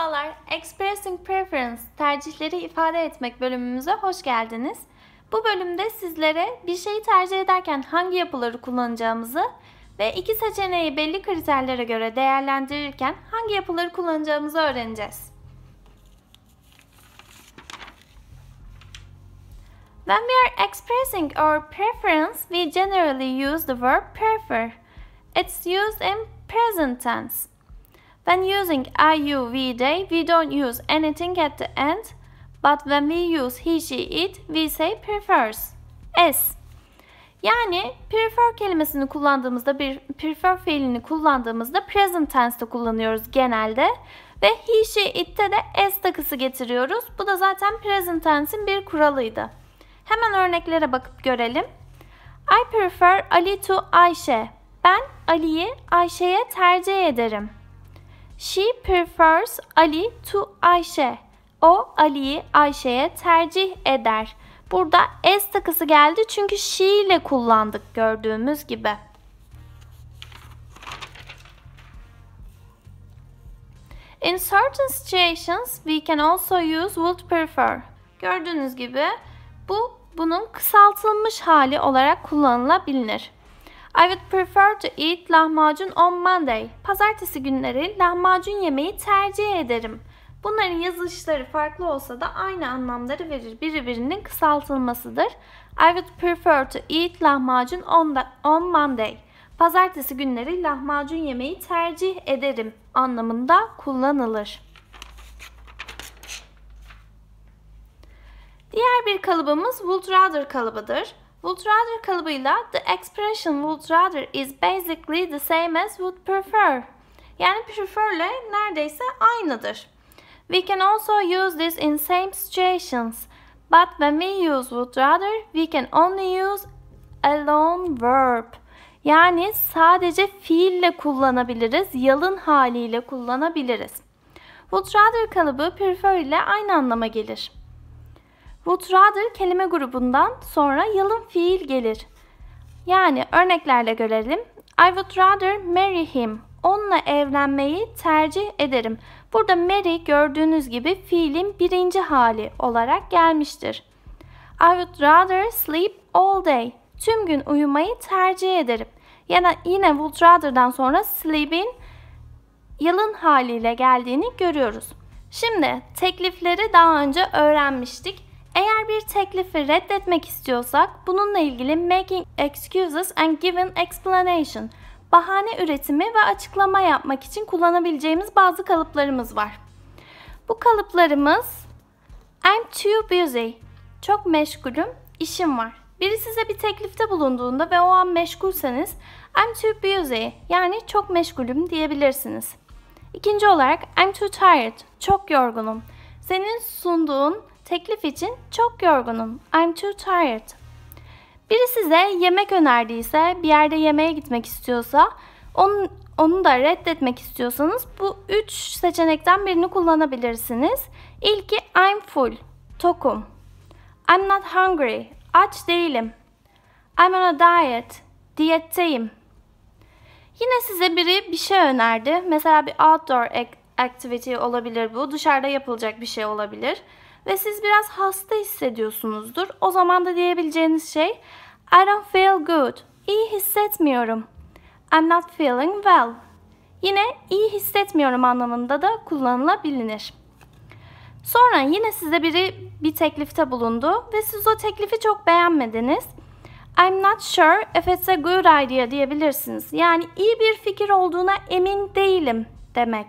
Merhabalar, Expressing Preference tercihleri ifade etmek bölümümüze hoş geldiniz. Bu bölümde sizlere bir şeyi tercih ederken hangi yapıları kullanacağımızı ve iki seçeneği belli kriterlere göre değerlendirirken hangi yapıları kullanacağımızı öğreneceğiz. When we are expressing our preference, we generally use the verb prefer. It's used in present tense. When using I, you, we, they, we don't use anything at the end, but when we use he, she, it, we say prefers. S. Yani prefer kelimesini kullandığımızda bir prefer fiilini kullandığımızda present tense'te kullanıyoruz genelde. Ve he, she, it'te de s takısı getiriyoruz. Bu da zaten present tense'in bir kuralıydı. Hemen örneklere bakıp görelim. I prefer Ali to Ayşe. Ben Ali'yi Ayşe'ye tercih ederim. She prefers Ali to Ayşe. O Ali'yi Ayşe'ye tercih eder. Burada s takısı geldi çünkü she ile kullandık gördüğümüz gibi. In certain situations we can also use would prefer. Gördüğünüz gibi bu bunun kısaltılmış hali olarak kullanılabilir. I would prefer to eat lahmacun on Monday. Pazartesi günleri lahmacun yemeği tercih ederim. Bunların yazılışları farklı olsa da aynı anlamları verir. Biri birinin kısaltılmasıdır. I would prefer to eat lahmacun on, the, on Monday. Pazartesi günleri lahmacun yemeği tercih ederim anlamında kullanılır. Diğer bir kalıbımız would rather kalıbıdır. Would rather kalıbıyla the expression would rather is basically the same as would prefer. Yani prefer ile neredeyse aynıdır. We can also use this in same situations. But when we use would rather, we can only use alone verb. Yani sadece fiille kullanabiliriz, yalın haliyle kullanabiliriz. Would rather kalıbı prefer ile aynı anlama gelir. Would rather kelime grubundan sonra yalın fiil gelir. Yani örneklerle görelim. I would rather marry him. Onunla evlenmeyi tercih ederim. Burada marry gördüğünüz gibi fiilin birinci hali olarak gelmiştir. I would rather sleep all day. Tüm gün uyumayı tercih ederim. Yani yine would rather'dan sonra sleep'in yalın haliyle geldiğini görüyoruz. Şimdi teklifleri daha önce öğrenmiştik. Eğer bir teklifi reddetmek istiyorsak bununla ilgili making excuses and giving explanation bahane üretimi ve açıklama yapmak için kullanabileceğimiz bazı kalıplarımız var. Bu kalıplarımız I'm too busy. Çok meşgulüm, işim var. Biri size bir teklifte bulunduğunda ve o an meşgulseniz I'm too busy yani çok meşgulüm diyebilirsiniz. İkinci olarak I'm too tired. Çok yorgunum. Senin sunduğun Teklif için çok yorgunum. I'm too tired. Biri size yemek önerdiyse, bir yerde yemeğe gitmek istiyorsa, onun, onu da reddetmek istiyorsanız bu üç seçenekten birini kullanabilirsiniz. İlki I'm full, tokum. I'm not hungry, aç değilim. I'm on a diet, diyetteyim. Yine size biri bir şey önerdi. Mesela bir outdoor activity olabilir bu. Dışarıda yapılacak bir şey olabilir ve siz biraz hasta hissediyorsunuzdur. O zaman da diyebileceğiniz şey I don't feel good. İyi hissetmiyorum. I'm not feeling well. Yine iyi hissetmiyorum anlamında da kullanılabilir. Sonra yine size biri bir teklifte bulundu ve siz o teklifi çok beğenmediniz. I'm not sure if it's a good idea diyebilirsiniz. Yani iyi bir fikir olduğuna emin değilim demek.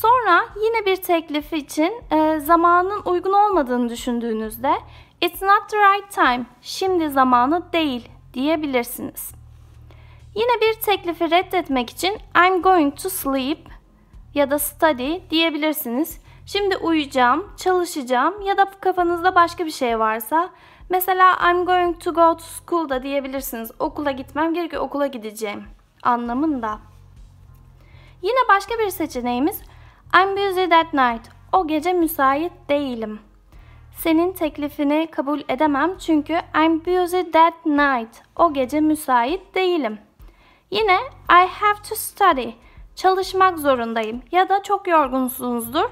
Sonra yine bir teklifi için e, zamanın uygun olmadığını düşündüğünüzde It's not the right time, şimdi zamanı değil diyebilirsiniz. Yine bir teklifi reddetmek için I'm going to sleep ya da study diyebilirsiniz. Şimdi uyuyacağım, çalışacağım ya da kafanızda başka bir şey varsa mesela I'm going to go to school da diyebilirsiniz. Okula gitmem gerekiyor, okula gideceğim anlamında. Yine başka bir seçeneğimiz I'm busy that night. O gece müsait değilim. Senin teklifini kabul edemem çünkü I'm busy that night. O gece müsait değilim. Yine I have to study. Çalışmak zorundayım ya da çok yorgunsunuzdur.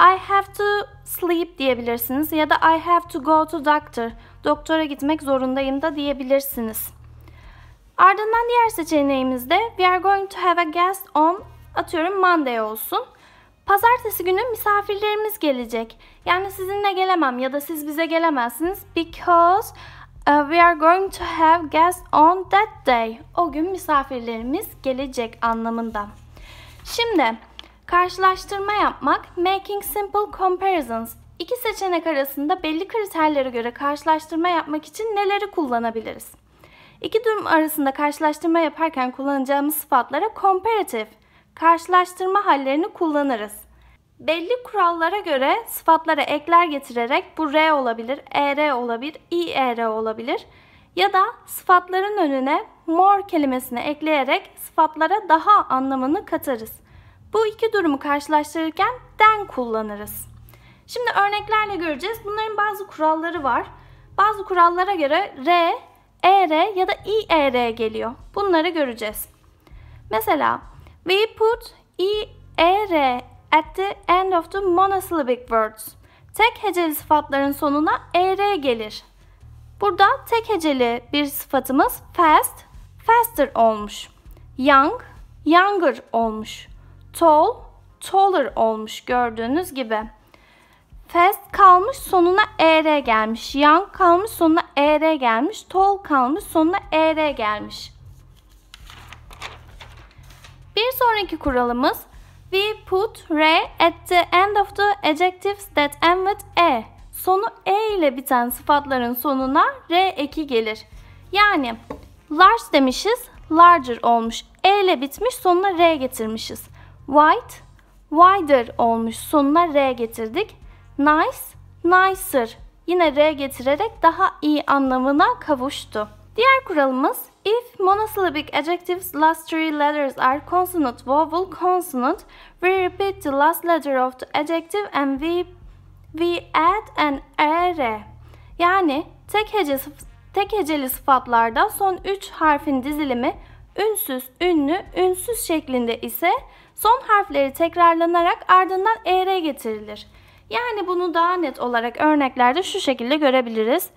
I have to sleep diyebilirsiniz ya da I have to go to doctor. Doktora gitmek zorundayım da diyebilirsiniz. Ardından diğer seçeneğimizde we are going to have a guest on atıyorum Monday olsun. Pazartesi günü misafirlerimiz gelecek. Yani sizinle gelemem ya da siz bize gelemezsiniz. Because uh, we are going to have guests on that day. O gün misafirlerimiz gelecek anlamında. Şimdi karşılaştırma yapmak. Making simple comparisons. İki seçenek arasında belli kriterlere göre karşılaştırma yapmak için neleri kullanabiliriz? İki durum arasında karşılaştırma yaparken kullanacağımız sıfatlara comparative karşılaştırma hallerini kullanırız. Belli kurallara göre sıfatlara ekler getirerek bu R olabilir, ER olabilir, IER olabilir ya da sıfatların önüne more kelimesini ekleyerek sıfatlara daha anlamını katarız. Bu iki durumu karşılaştırırken den kullanırız. Şimdi örneklerle göreceğiz. Bunların bazı kuralları var. Bazı kurallara göre R, ER ya da IER geliyor. Bunları göreceğiz. Mesela We put er at the end of the monosyllabic words. Tek heceli sıfatların sonuna er gelir. Burada tek heceli bir sıfatımız fast, faster olmuş. Young, younger olmuş. Tall, taller olmuş gördüğünüz gibi. Fast kalmış sonuna er gelmiş. Young kalmış sonuna er gelmiş. Tall kalmış sonuna er gelmiş. Bir sonraki kuralımız We put re at the end of the adjectives that end with e. Sonu e ile biten sıfatların sonuna re eki gelir. Yani large demişiz, larger olmuş. E ile bitmiş, sonuna re getirmişiz. White, wider olmuş. Sonuna re getirdik. Nice, nicer. Yine r getirerek daha iyi anlamına kavuştu. Diğer kuralımız if monosyllabic adjectives last three letters are consonant, vowel, consonant, we repeat the last letter of the adjective and we we add an er. Yani tek hece tek heceli sıfatlarda son 3 harfin dizilimi ünsüz, ünlü, ünsüz şeklinde ise son harfleri tekrarlanarak ardından er getirilir. Yani bunu daha net olarak örneklerde şu şekilde görebiliriz.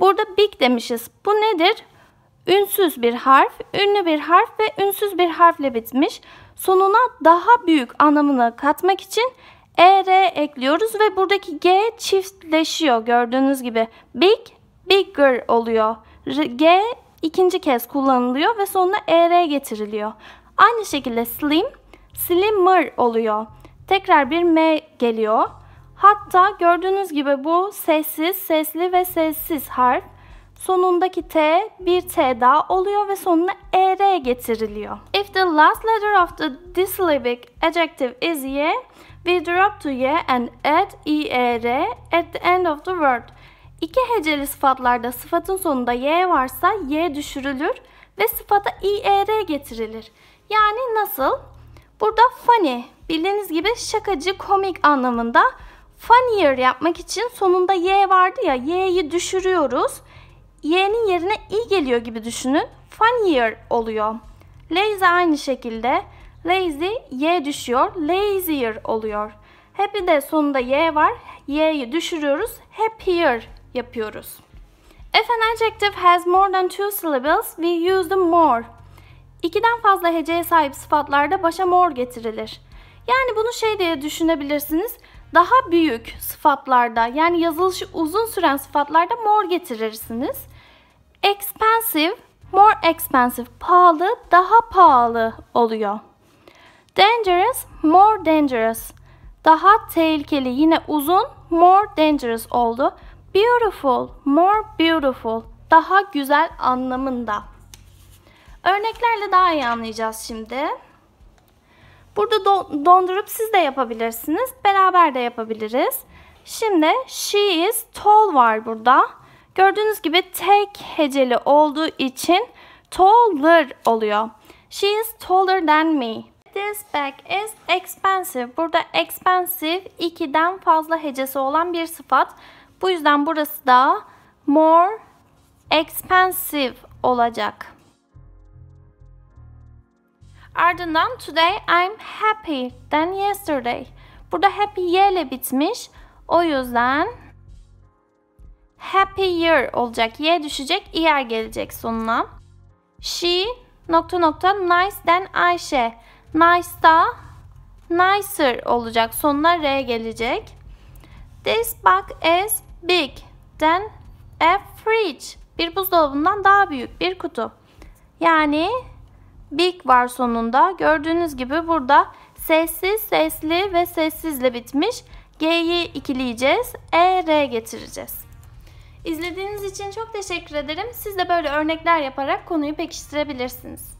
Burada big demişiz. Bu nedir? Ünsüz bir harf, ünlü bir harf ve ünsüz bir harfle bitmiş. Sonuna daha büyük anlamını katmak için er ekliyoruz ve buradaki g çiftleşiyor gördüğünüz gibi. Big, bigger oluyor. G ikinci kez kullanılıyor ve sonuna er getiriliyor. Aynı şekilde slim, slimmer oluyor. Tekrar bir m geliyor. Hatta gördüğünüz gibi bu sessiz, sesli ve sessiz harf sonundaki T bir T daha oluyor ve sonuna ER getiriliyor. If the last letter of the disyllabic adjective is Y, e, we drop to Y e and add ER at the end of the word. İki heceli sıfatlarda sıfatın sonunda Y varsa Y düşürülür ve sıfata er getirilir. Yani nasıl? Burada funny bildiğiniz gibi şakacı komik anlamında Funnier yapmak için sonunda y vardı ya y'yi düşürüyoruz. y'nin yerine i geliyor gibi düşünün. Funnier oluyor. Lazy aynı şekilde. Lazy y düşüyor. Lazier oluyor. Happy de sonunda y var. y'yi düşürüyoruz. Happier yapıyoruz. If an adjective has more than two syllables, we use the more. İkiden fazla heceye sahip sıfatlarda başa more getirilir. Yani bunu şey diye düşünebilirsiniz daha büyük sıfatlarda yani yazılışı uzun süren sıfatlarda more getirirsiniz. Expensive, more expensive, pahalı, daha pahalı oluyor. Dangerous, more dangerous, daha tehlikeli yine uzun, more dangerous oldu. Beautiful, more beautiful, daha güzel anlamında. Örneklerle daha iyi anlayacağız şimdi. Burada do dondurup siz de yapabilirsiniz. Beraber de yapabiliriz. Şimdi she is tall var burada. Gördüğünüz gibi tek heceli olduğu için taller oluyor. She is taller than me. This bag is expensive. Burada expensive ikiden fazla hecesi olan bir sıfat. Bu yüzden burası da more expensive olacak. Ardından today I'm happy than yesterday. Burada happy y ile bitmiş. O yüzden happier olacak. Y düşecek, er gelecek sonuna. She nokta nokta nice than Ayşe. Nice da nicer olacak. Sonuna R gelecek. This bag is big than a fridge. Bir buzdolabından daha büyük bir kutu. Yani big var sonunda. Gördüğünüz gibi burada sessiz, sesli ve sessizle bitmiş. G'yi ikileyeceğiz. E, R getireceğiz. İzlediğiniz için çok teşekkür ederim. Siz de böyle örnekler yaparak konuyu pekiştirebilirsiniz.